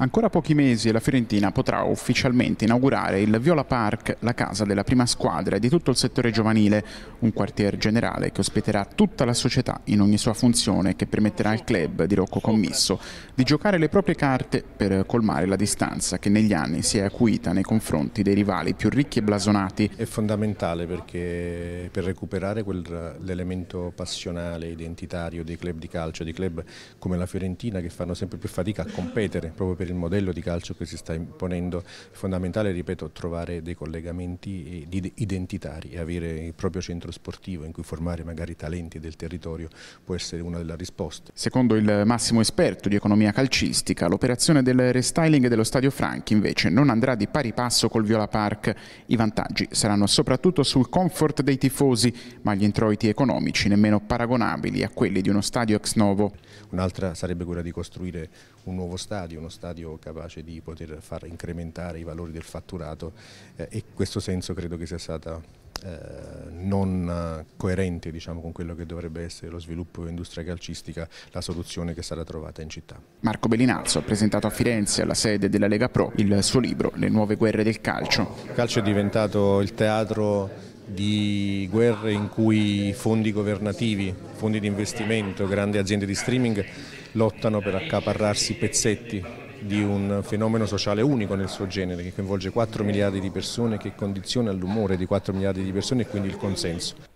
Ancora pochi mesi e la Fiorentina potrà ufficialmente inaugurare il Viola Park, la casa della prima squadra e di tutto il settore giovanile, un quartier generale che ospiterà tutta la società in ogni sua funzione e che permetterà al club di Rocco Commisso di giocare le proprie carte per colmare la distanza che negli anni si è acuita nei confronti dei rivali più ricchi e blasonati. È fondamentale perché per recuperare l'elemento passionale, identitario dei club di calcio, di club come la Fiorentina che fanno sempre più fatica a competere proprio per il modello di calcio che si sta imponendo. È fondamentale, ripeto, trovare dei collegamenti eh, identitari e avere il proprio centro sportivo in cui formare magari talenti del territorio può essere una delle risposte. Secondo il massimo esperto di economia calcistica, l'operazione del restyling dello Stadio Franchi invece non andrà di pari passo col Viola Park. I vantaggi saranno soprattutto sul comfort dei tifosi, ma gli introiti economici nemmeno paragonabili a quelli di uno stadio ex novo. Un'altra sarebbe quella di costruire un nuovo stadio, uno stadio radio capace di poter far incrementare i valori del fatturato eh, e questo senso credo che sia stata eh, non eh, coerente diciamo, con quello che dovrebbe essere lo sviluppo dell'industria calcistica, la soluzione che sarà trovata in città. Marco Bellinazzo ha presentato a Firenze, alla sede della Lega Pro, il suo libro Le nuove guerre del calcio. Il calcio è diventato il teatro di guerre in cui fondi governativi, fondi di investimento, grandi aziende di streaming lottano per accaparrarsi pezzetti di un fenomeno sociale unico nel suo genere che coinvolge 4 miliardi di persone che condiziona l'umore di 4 miliardi di persone e quindi il consenso.